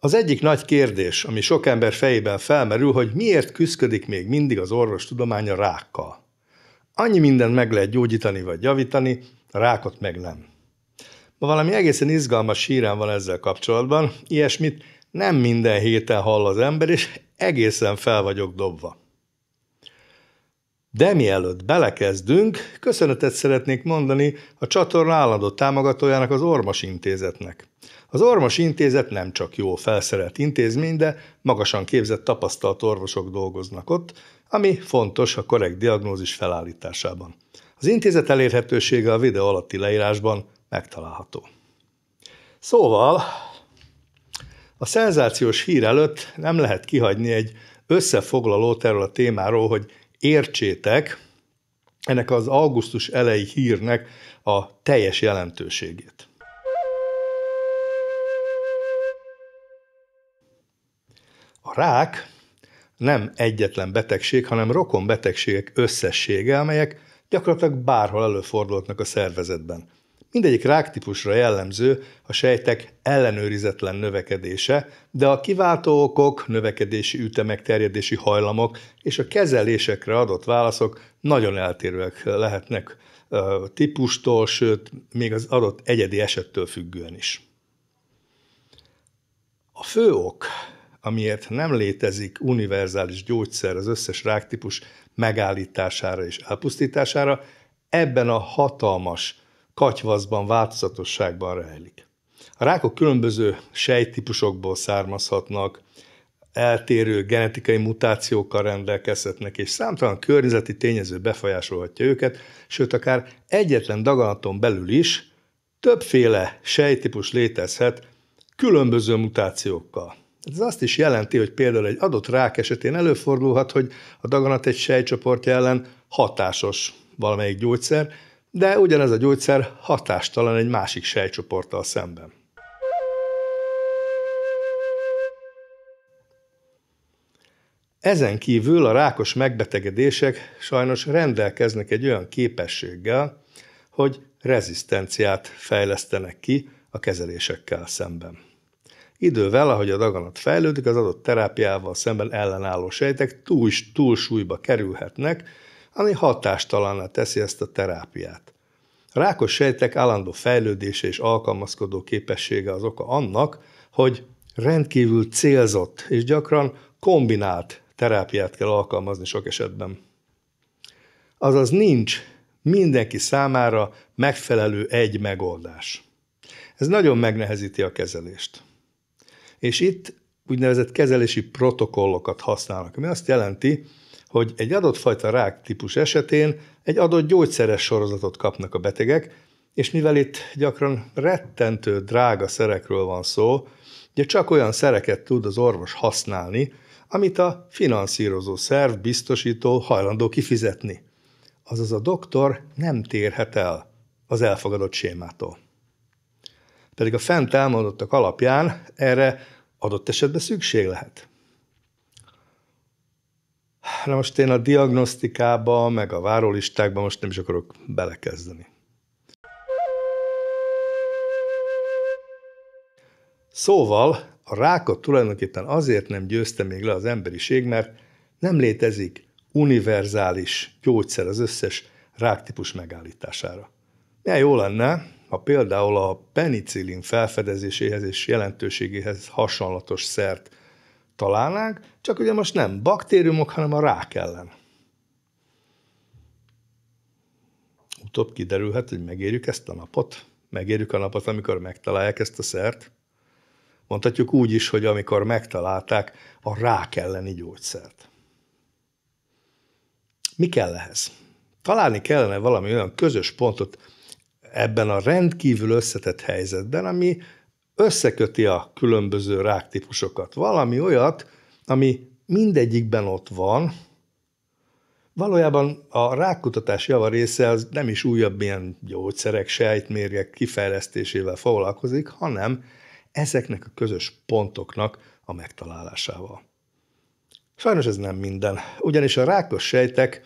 Az egyik nagy kérdés, ami sok ember fejében felmerül, hogy miért küzdik még mindig az orvostudomány a rákkal. Annyi mindent meg lehet gyógyítani vagy javítani, a rákot meg nem. Ma valami egészen izgalmas hírem van ezzel kapcsolatban, ilyesmit nem minden héten hall az ember, és egészen fel vagyok dobva. De mielőtt belekezdünk, köszönetet szeretnék mondani a csatorna állandó támogatójának az Ormos Intézetnek. Az ormos intézet nem csak jó felszerelt intézmény, de magasan képzett tapasztalt orvosok dolgoznak ott, ami fontos a korrekt diagnózis felállításában. Az intézet elérhetősége a videó alatti leírásban megtalálható. Szóval, a szenzációs hír előtt nem lehet kihagyni egy összefoglalót erről a témáról, hogy értsétek ennek az augusztus elejé hírnek a teljes jelentőségét. A rák nem egyetlen betegség, hanem rokon betegségek összessége, amelyek gyakorlatilag bárhol előfordulnak a szervezetben. Mindegyik ráktípusra jellemző a sejtek ellenőrizetlen növekedése, de a kiváltó okok, növekedési ütemek, terjedési hajlamok és a kezelésekre adott válaszok nagyon eltérőek lehetnek típustól, sőt, még az adott egyedi esettől függően is. A fő ok amiért nem létezik univerzális gyógyszer az összes ráktípus megállítására és elpusztítására, ebben a hatalmas katyvaszban, változatosságban rejlik. A rákok különböző sejtípusokból származhatnak, eltérő genetikai mutációkkal rendelkezhetnek, és számtalan környezeti tényező befolyásolhatja őket, sőt, akár egyetlen daganaton belül is többféle sejtípus létezhet különböző mutációkkal. Ez azt is jelenti, hogy például egy adott rák esetén előfordulhat, hogy a daganat egy sejtcsoportja ellen hatásos valamelyik gyógyszer, de ugyanez a gyógyszer hatástalan egy másik sejtcsoporttal szemben. Ezen kívül a rákos megbetegedések sajnos rendelkeznek egy olyan képességgel, hogy rezisztenciát fejlesztenek ki a kezelésekkel szemben. Idővel, ahogy a daganat fejlődik, az adott terápiával szemben ellenálló sejtek túl, túlsúlyba kerülhetnek, ami hatástalanná teszi ezt a terápiát. rákos sejtek állandó fejlődése és alkalmazkodó képessége az oka annak, hogy rendkívül célzott és gyakran kombinált terápiát kell alkalmazni sok esetben. Azaz nincs mindenki számára megfelelő egy megoldás. Ez nagyon megnehezíti a kezelést és itt úgynevezett kezelési protokollokat használnak, ami azt jelenti, hogy egy adott fajta rák típus esetén egy adott gyógyszeres sorozatot kapnak a betegek, és mivel itt gyakran rettentő drága szerekről van szó, ugye csak olyan szereket tud az orvos használni, amit a finanszírozó szerv biztosító hajlandó kifizetni. Azaz a doktor nem térhet el az elfogadott sémától pedig a fent elmondottak alapján erre adott esetben szükség lehet. Na most én a diagnosztikába, meg a várólistákba most nem is akarok belekezdeni. Szóval a rákot tulajdonképpen azért nem győzte még le az emberiség, mert nem létezik univerzális gyógyszer az összes ráktípus megállítására. Milyen jó lenne, ha például a penicillin felfedezéséhez és jelentőségéhez hasonlatos szert találnánk, csak ugye most nem baktériumok, hanem a rák ellen. Utóbb kiderülhet, hogy megérjük ezt a napot, megérjük a napot, amikor megtalálják ezt a szert. Mondhatjuk úgy is, hogy amikor megtalálták a rák elleni gyógyszert. Mi kell ehhez? Találni kellene valami olyan közös pontot, ebben a rendkívül összetett helyzetben, ami összeköti a különböző ráktípusokat. Valami olyat, ami mindegyikben ott van, Valójában a rákutatás java része az nem is újabb ilyen gyógyszerek, sejtmérgek kifejlesztésével foglalkozik, hanem ezeknek a közös pontoknak a megtalálásával. Sajnos ez nem minden, ugyanis a rákos sejtek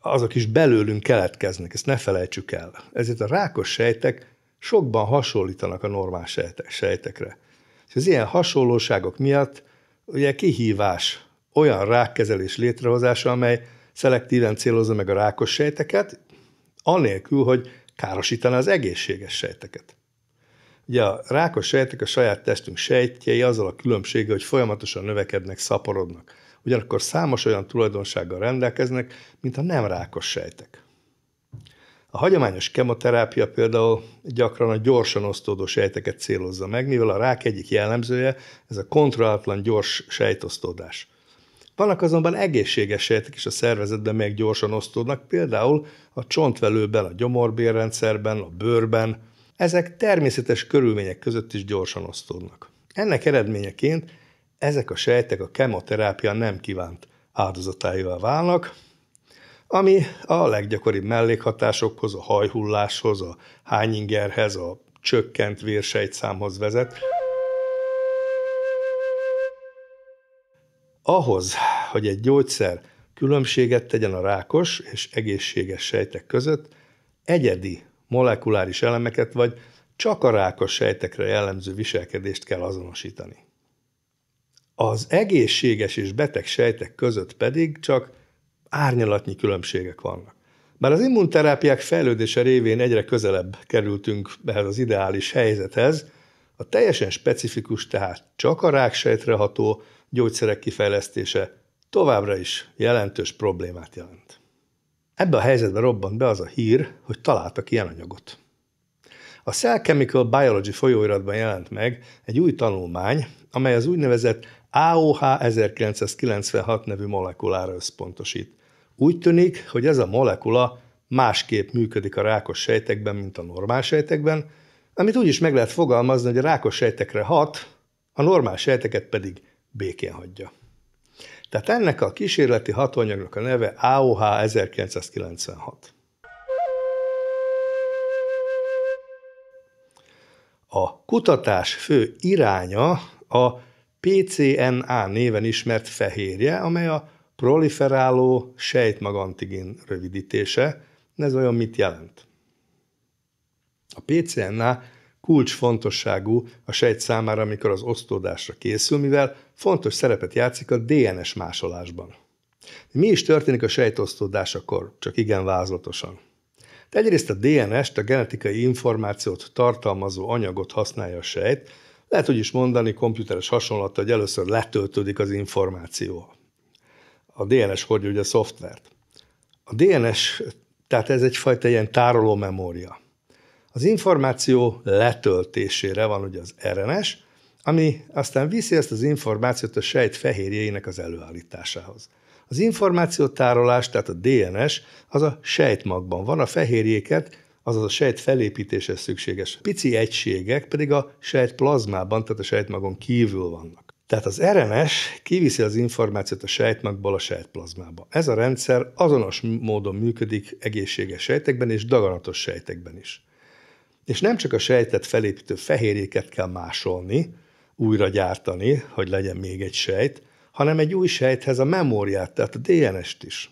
azok is belőlünk keletkeznek, ezt ne felejtsük el. Ezért a rákos sejtek sokban hasonlítanak a normál sejtek, sejtekre. És az ilyen hasonlóságok miatt ugye kihívás olyan rákkezelés létrehozása, amely szelektíven célozza meg a rákos sejteket, anélkül, hogy károsítaná az egészséges sejteket. Ugye a rákos sejtek a saját testünk sejtjei azzal a különbsége, hogy folyamatosan növekednek, szaporodnak ugyanakkor számos olyan tulajdonsággal rendelkeznek, mint a nem rákos sejtek. A hagyományos kemoterápia például gyakran a gyorsan osztódó sejteket célozza meg, mivel a rák egyik jellemzője ez a kontrollatlan gyors sejtosztódás. Vannak azonban egészséges sejtek is a szervezetben, melyek gyorsan osztódnak, például a csontvelőben, a gyomorbérrendszerben, a bőrben. Ezek természetes körülmények között is gyorsan osztódnak. Ennek eredményeként ezek a sejtek a kemoterápia nem kívánt áldozatáivá válnak, ami a leggyakoribb mellékhatásokhoz, a hajhulláshoz, a hányingerhez, a csökkent vérsejtszámhoz vezet. Ahhoz, hogy egy gyógyszer különbséget tegyen a rákos és egészséges sejtek között, egyedi molekuláris elemeket vagy csak a rákos sejtekre jellemző viselkedést kell azonosítani. Az egészséges és beteg sejtek között pedig csak árnyalatnyi különbségek vannak. Bár az immunterápiák fejlődése révén egyre közelebb kerültünk ehhez az ideális helyzethez, a teljesen specifikus, tehát csak a ráksejtre ható gyógyszerek kifejlesztése továbbra is jelentős problémát jelent. Ebbe a helyzetbe robbant be az a hír, hogy találtak ilyen anyagot. A Cell Chemical Biology folyóiratban jelent meg egy új tanulmány, amely az úgynevezett AOH 1996 nevű molekulára összpontosít. Úgy tűnik, hogy ez a molekula másképp működik a rákos sejtekben, mint a normál sejtekben, amit úgy is meg lehet fogalmazni, hogy a rákos sejtekre hat, a normál sejteket pedig békén hagyja. Tehát ennek a kísérleti hatóanyagnak a neve AOH 1996. A kutatás fő iránya a PCNA néven ismert fehérje, amely a proliferáló sejtmagantigén rövidítése. Ez olyan mit jelent? A PCNA kulcsfontosságú a sejt számára, amikor az osztódásra készül, mivel fontos szerepet játszik a DNS másolásban. Mi is történik a sejtosztódásakor, csak igen vázlatosan. De egyrészt a DNS-t, a genetikai információt tartalmazó anyagot használja a sejt, lehet úgy is mondani komputeres hasonlata, hogy először letöltődik az információ. A DNS hordja ugye a szoftvert. A DNS, tehát ez egyfajta ilyen tároló memória. Az információ letöltésére van ugye az RNS, ami aztán viszi ezt az információt a sejt fehérjeinek az előállításához. Az információtárolás, tehát a DNS, az a sejtmagban van, a fehérjéket azaz a sejt felépítéshez szükséges pici egységek pedig a sejt plazmában, tehát a sejtmagon kívül vannak. Tehát az RMS kiviszi az információt a sejtmagból a sejtplazmába. Ez a rendszer azonos módon működik egészséges sejtekben és daganatos sejtekben is. És nem csak a sejtet felépítő fehérjéket kell másolni, újra gyártani, hogy legyen még egy sejt, hanem egy új sejthez a memóriát, tehát a DNS-t is.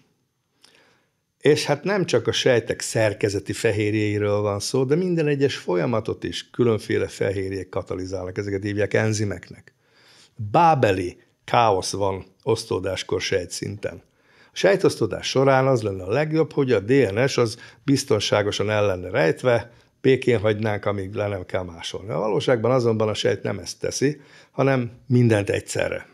És hát nem csak a sejtek szerkezeti fehérjeiről van szó, de minden egyes folyamatot is különféle fehérjék katalizálnak, ezeket hívják enzimeknek. Bábeli káosz van osztódáskor sejtszinten. A sejtosztódás során az lenne a legjobb, hogy a DNS az biztonságosan el lenne rejtve, békén hagynánk, amíg le nem kell másolni. A valóságban azonban a sejt nem ezt teszi, hanem mindent egyszerre.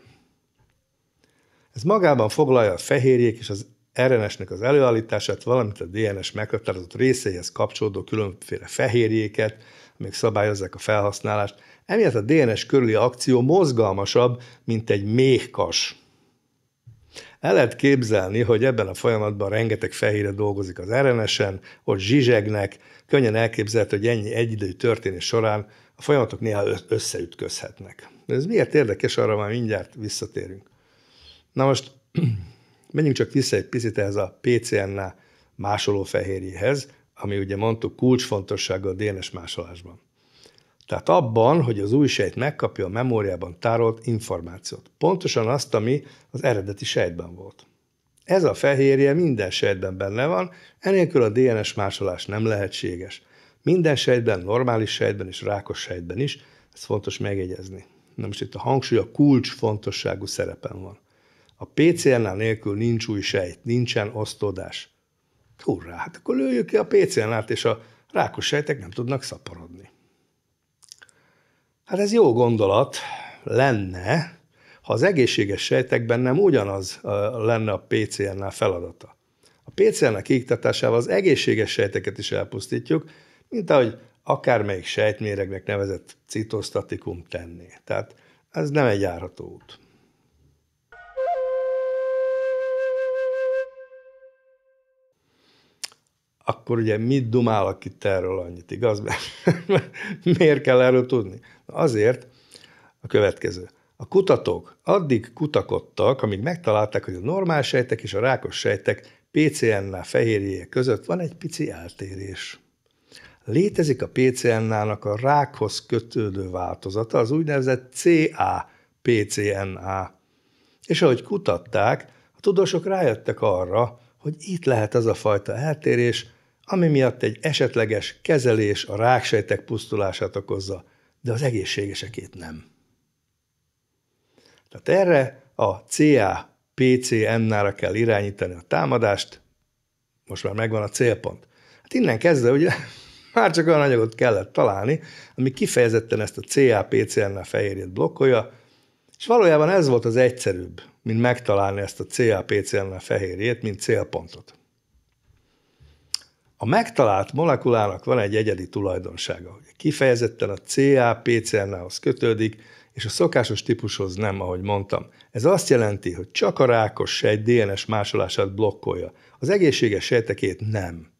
Ez magában foglalja a fehérjék és az RNS-nek az előállítását, valamint a DNS meghatározott részeihez kapcsolódó különféle fehérjéket, amik szabályozzák a felhasználást. Emiatt a DNS körüli akció mozgalmasabb, mint egy méhkas. El lehet képzelni, hogy ebben a folyamatban rengeteg fehérje dolgozik az RNS-en, ott zsizsegnek, könnyen elképzelhető, hogy ennyi egyidejű történés során a folyamatok néha összeütközhetnek. De ez miért érdekes, arra már mindjárt visszatérünk. Na most Menjünk csak vissza egy picit ehhez a PCNA másolófehérjéhez, ami ugye mondtuk kulcsfontossága a DNS másolásban. Tehát abban, hogy az új sejt megkapja a memóriában tárolt információt. Pontosan azt, ami az eredeti sejtben volt. Ez a fehérje minden sejtben benne van, enélkül a DNS másolás nem lehetséges. Minden sejtben, normális sejtben és rákos sejtben is, ez fontos megjegyezni. Na most itt a hangsúly a kulcs fontosságú szerepen van. A pcl nélkül nincs új sejt, nincsen osztódás. Hurrá, hát akkor lőjük ki a pcl t és a rákos sejtek nem tudnak szaporodni. Hát ez jó gondolat lenne, ha az egészséges sejtekben nem ugyanaz lenne a pcl feladata. A pcl kiiktatásával az egészséges sejteket is elpusztítjuk, mint ahogy akármelyik sejtméregnek nevezett citosztatikum tenné. Tehát ez nem egy járható út. akkor ugye mit dumálok itt erről annyit, igaz? Miért kell erről tudni? Azért a következő. A kutatók addig kutakodtak, amíg megtalálták, hogy a normál sejtek és a rákos sejtek PCN-nál fehérjéje között van egy pici eltérés. Létezik a PCN-nának a rákhoz kötődő változata, az úgynevezett CA PCNA. És ahogy kutatták, a tudósok rájöttek arra, hogy itt lehet az a fajta eltérés, ami miatt egy esetleges kezelés a ráksejtek pusztulását okozza, de az egészségesekét nem. Tehát erre a CA PCN-nára kell irányítani a támadást, most már megvan a célpont. Hát innen kezdve ugye már csak olyan anyagot kellett találni, ami kifejezetten ezt a CA PCN-nel fehérjét blokkolja, és valójában ez volt az egyszerűbb, mint megtalálni ezt a CA PCN-nel fehérjét, mint célpontot. A megtalált molekulának van egy egyedi tulajdonsága, hogy kifejezetten a ca pcr hoz kötődik, és a szokásos típushoz nem, ahogy mondtam. Ez azt jelenti, hogy csak a rákos sejt DNS másolását blokkolja, az egészséges sejtekét nem.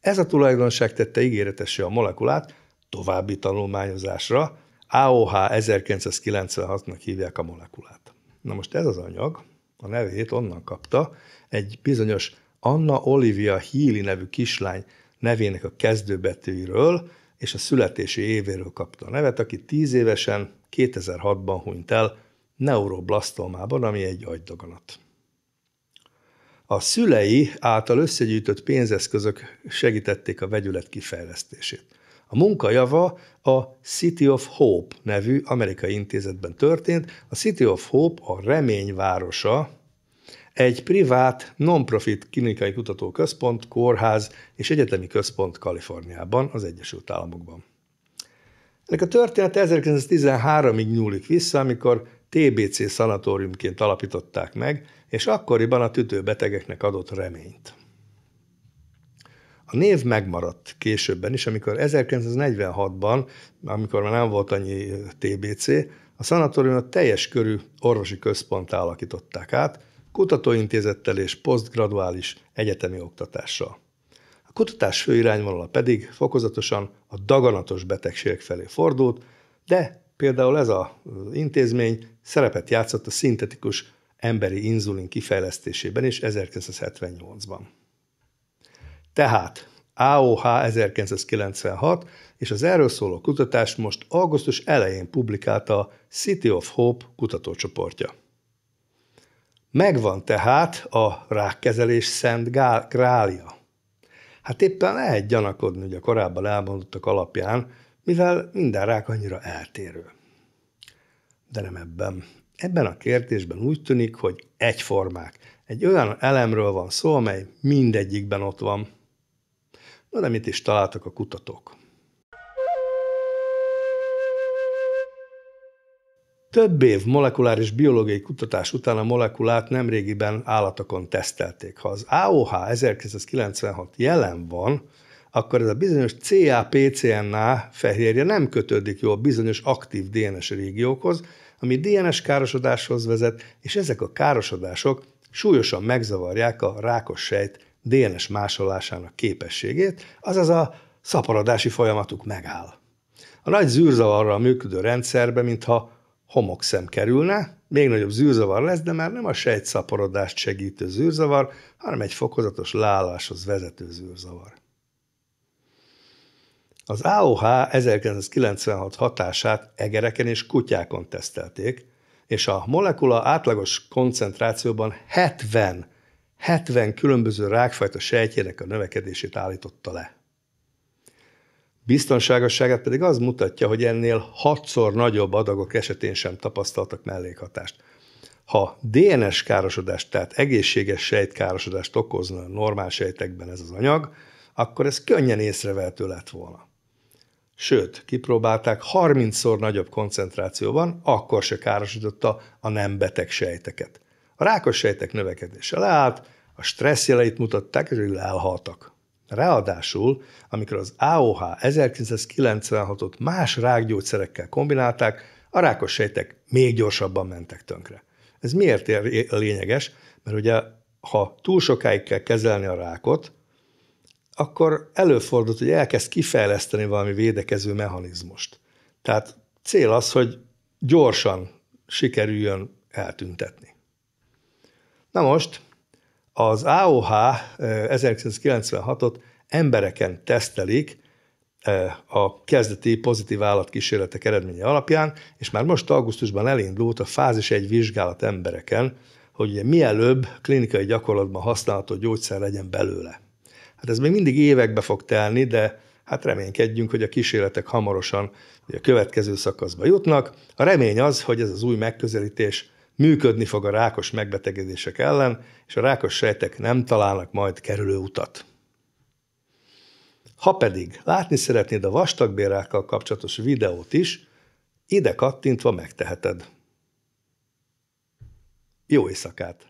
Ez a tulajdonság tette ígéretesé a molekulát további tanulmányozásra, AOH 1996-nak hívják a molekulát. Na most ez az anyag, a nevét onnan kapta, egy bizonyos Anna Olivia Healy nevű kislány nevének a kezdőbetűiről és a születési évéről kapta a nevet, aki tíz évesen 2006-ban hunyt el neuroblastomában, ami egy agydaganat. A szülei által összegyűjtött pénzeszközök segítették a vegyület kifejlesztését. A munka java a City of Hope nevű amerikai intézetben történt. A City of Hope a remény városa egy privát, non-profit klinikai kutatóközpont, kórház és egyetemi központ Kaliforniában, az Egyesült Államokban. Ennek a története 1913-ig nyúlik vissza, amikor TBC szanatóriumként alapították meg, és akkoriban a tüdőbetegeknek adott reményt. A név megmaradt későbben is, amikor 1946-ban, amikor már nem volt annyi TBC, a szanatóriumot teljes körű orvosi központ alakították át, kutatóintézettel és posztgraduális egyetemi oktatással. A kutatás fő irányvonala pedig fokozatosan a daganatos betegségek felé fordult, de például ez az intézmény szerepet játszott a szintetikus emberi inzulin kifejlesztésében is 1978-ban. Tehát AOH 1996 és az erről szóló kutatást most augusztus elején publikálta a City of Hope kutatócsoportja. Megvan tehát a rákkezelés szent grália. Hát éppen lehet gyanakodni hogy a korábban elmondottak alapján, mivel minden rák annyira eltérő. De nem ebben. Ebben a kérdésben úgy tűnik, hogy egyformák. Egy olyan elemről van szó, amely mindegyikben ott van. Na de mit is találtak a kutatók? Több év molekuláris biológiai kutatás után a molekulát nemrégiben állatokon tesztelték. Ha az AOH 1996 jelen van, akkor ez a bizonyos CAPCNA fehérje nem kötődik jól bizonyos aktív DNS régiókhoz, ami DNS károsodáshoz vezet, és ezek a károsodások súlyosan megzavarják a rákos sejt DNS másolásának képességét, azaz a szaporodási folyamatuk megáll. A nagy zűrzavarral működő rendszerbe, mintha homokszem kerülne, még nagyobb zűrzavar lesz, de már nem a sejtszaporodást segítő zűrzavar, hanem egy fokozatos láláshoz vezető zűrzavar. Az AOH 1996 hatását egereken és kutyákon tesztelték, és a molekula átlagos koncentrációban 70, 70 különböző rákfajta sejtjének a növekedését állította le. Biztonságosságát pedig az mutatja, hogy ennél hatszor nagyobb adagok esetén sem tapasztaltak mellékhatást. Ha DNS károsodást, tehát egészséges sejtkárosodást okozna a normál sejtekben ez az anyag, akkor ez könnyen észrevehető lett volna. Sőt, kipróbálták 30-szor nagyobb koncentrációban, akkor se károsította a nem beteg sejteket. A rákos sejtek növekedése leállt, a stressz jeleit mutatták, és végül elhaltak. Ráadásul, amikor az AOH 1996-ot más rákgyógyszerekkel kombinálták, a rákos sejtek még gyorsabban mentek tönkre. Ez miért lényeges? Mert ugye, ha túl sokáig kell kezelni a rákot, akkor előfordult, hogy elkezd kifejleszteni valami védekező mechanizmust. Tehát cél az, hogy gyorsan sikerüljön eltüntetni. Na most, az AOH 1996-ot embereken tesztelik a kezdeti pozitív állatkísérletek eredménye alapján, és már most augusztusban elindult a fázis egy vizsgálat embereken, hogy ugye mielőbb klinikai gyakorlatban használható gyógyszer legyen belőle. Hát ez még mindig évekbe fog telni, de hát reménykedjünk, hogy a kísérletek hamarosan a következő szakaszba jutnak. A remény az, hogy ez az új megközelítés működni fog a rákos megbetegedések ellen, és a rákos sejtek nem találnak majd kerülő utat. Ha pedig látni szeretnéd a vastagbérákkal kapcsolatos videót is, ide kattintva megteheted. Jó éjszakát!